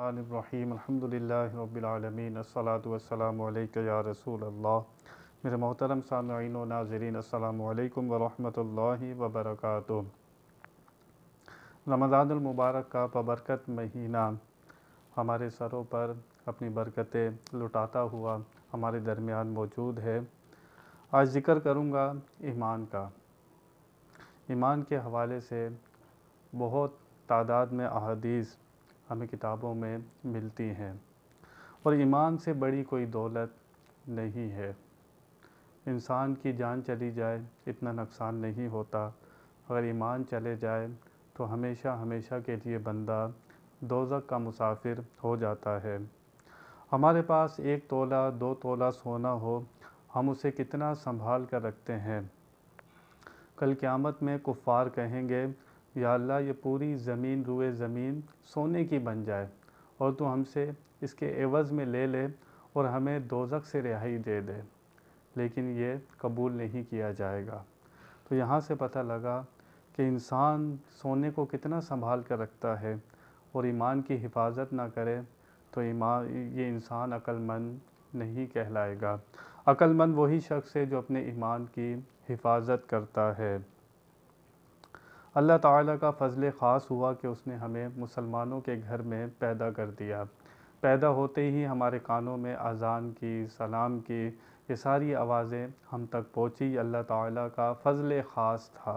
रहीम अल्हम्दुलिल्लाह रब्बिल आलमीन अस्सलातु वस्सलामु अलैका या रसूल अल्लाह मेरे मोहतरम सामीन व नाजरीन अस्सलाम वालेकुम व रहमतुल्लाहि व बरकातुहू रमज़ानुल मुबारक का बबरकत महीना हमारे सरों पर अपनी बरकतें लुटाता हुआ हमारे दरमियान मौजूद है आज ज़िक्र करूँगा ईमान का ईमान के हवाले से बहुत तादाद में अहदीस हमें किताबों में मिलती हैं और ईमान से बड़ी कोई दौलत नहीं है इंसान की जान चली जाए इतना नुकसान नहीं होता अगर ईमान चले जाए तो हमेशा हमेशा के लिए बंदा दोजक का मुसाफिर हो जाता है हमारे पास एक तोला दो तोला सोना हो हम उसे कितना संभाल कर रखते हैं कल क़्यामत में कुफ़ार कहेंगे या अल्लाह ये पूरी ज़मीन रुए ज़मीन सोने की बन जाए और तू हमसे इसके एवज़ में ले ले और हमें दोजक से रिहाई दे दे लेकिन ये कबूल नहीं किया जाएगा तो यहाँ से पता लगा कि इंसान सोने को कितना संभाल कर रखता है और ईमान की हिफाजत ना करे तो ईमान ये इंसान अक्लमंद नहीं कहलाएगा अक्लमंद वही शख्स है जो अपने ईमान की हिफाजत करता है अल्लाह ताला का फजल ख़ास हुआ कि उसने हमें मुसलमानों के घर में पैदा कर दिया पैदा होते ही हमारे कानों में अजान की सलाम की ये सारी आवाज़ें हम तक पहुँची अल्लाह ताला का फजल ख़ास था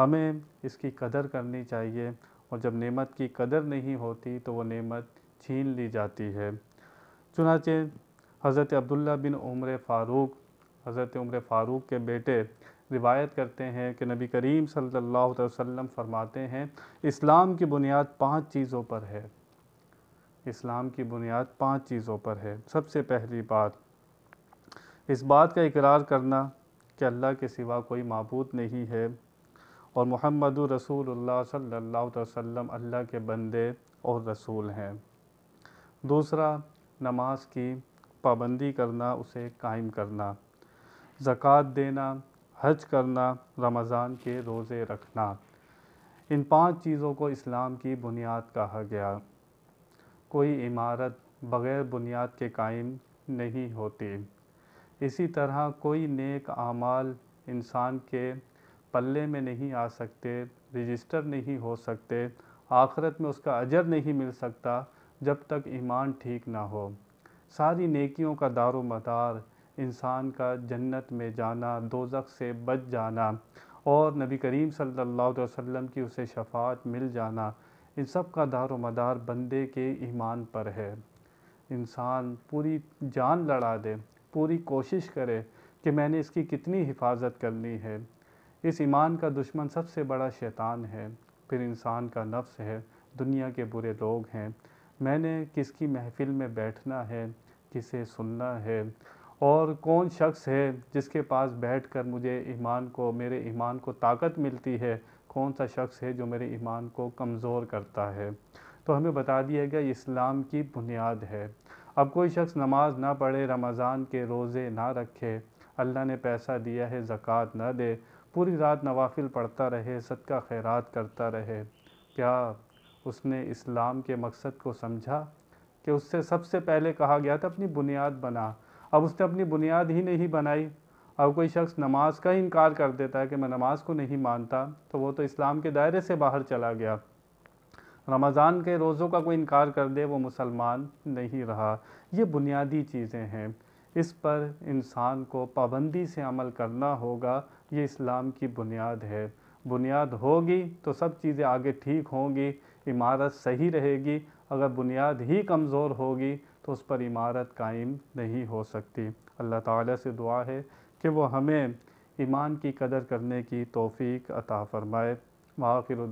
हमें इसकी कदर करनी चाहिए और जब नेमत की कदर नहीं होती तो वो नेमत छीन ली जाती है चुनाचे हज़रत अब्दुल्ला बिन उम्र फ़ारूक हज़रत उम्र फ़ारूक के बेटे रिवायत करते हैं कि नबी करीम सल्लल्लाहु अलैहि वसल्लम फरमाते हैं इस्लाम की बुनियाद पांच चीज़ों पर है इस्लाम की बुनियाद पांच चीज़ों पर है सबसे पहली बात इस बात का इकरार करना कि अल्लाह के सिवा कोई मबूद नहीं है और मोहम्मद रसूल सल्ला अल्लाह के बंदे और रसूल हैं दूसरा नमाज की पाबंदी करना उसे कायम करना ज़क़़त देना हज करना रमज़ान के रोज़े रखना इन पांच चीज़ों को इस्लाम की बुनियाद कहा गया कोई इमारत बग़ैर बुनियाद के कायम नहीं होती इसी तरह कोई नेक आमाल इंसान के पल्ले में नहीं आ सकते रजिस्टर नहीं हो सकते आखरत में उसका अजर नहीं मिल सकता जब तक ईमान ठीक ना हो सारी नेकियों का दारो मदार इंसान का जन्नत में जाना दोजक से बच जाना और नबी करीम सल्लल्लाहु अलैहि वसल्लम की उसे शफात मिल जाना इन सब का दार मदार बंदे के ईमान पर है इंसान पूरी जान लड़ा दे पूरी कोशिश करे कि मैंने इसकी कितनी हिफाजत करनी है इस ईमान का दुश्मन सबसे बड़ा शैतान है फिर इंसान का नफ्स है दुनिया के बुरे लोग हैं मैंने किसकी महफ़िल में बैठना है किसे सुनना है और कौन शख्स है जिसके पास बैठकर मुझे ईमान को मेरे ईमान को ताकत मिलती है कौन सा शख्स है जो मेरे ईमान को कमज़ोर करता है तो हमें बता दिया गया इस्लाम की बुनियाद है अब कोई शख्स नमाज ना पढ़े रमज़ान के रोज़े ना रखे अल्लाह ने पैसा दिया है ज़क़़त ना दे पूरी रात नवाफिल पढ़ता रहे सदका खैरात करता रहे क्या उसने इस्लाम के मकसद को समझा कि उससे सबसे पहले कहा गया था अपनी बुनियाद बना अब उसने अपनी बुनियाद ही नहीं बनाई अब कोई शख्स नमाज का ही इनकार कर देता है कि मैं नमाज को नहीं मानता तो वो तो इस्लाम के दायरे से बाहर चला गया रमज़ान के रोज़ों का कोई इनकार कर दे वो मुसलमान नहीं रहा ये बुनियादी चीज़ें हैं इस पर इंसान को पाबंदी से अमल करना होगा ये इस्लाम की बुनियाद है बुनियाद होगी तो सब चीज़ें आगे ठीक होंगी इमारत सही रहेगी अगर बुनियाद ही कमज़ोर होगी तो उस पर इमारत कायम नहीं हो सकती अल्लाह ताला से दुआ है कि वो हमें ईमान की कदर करने की तौफीक अता फ़रमाए वाखिर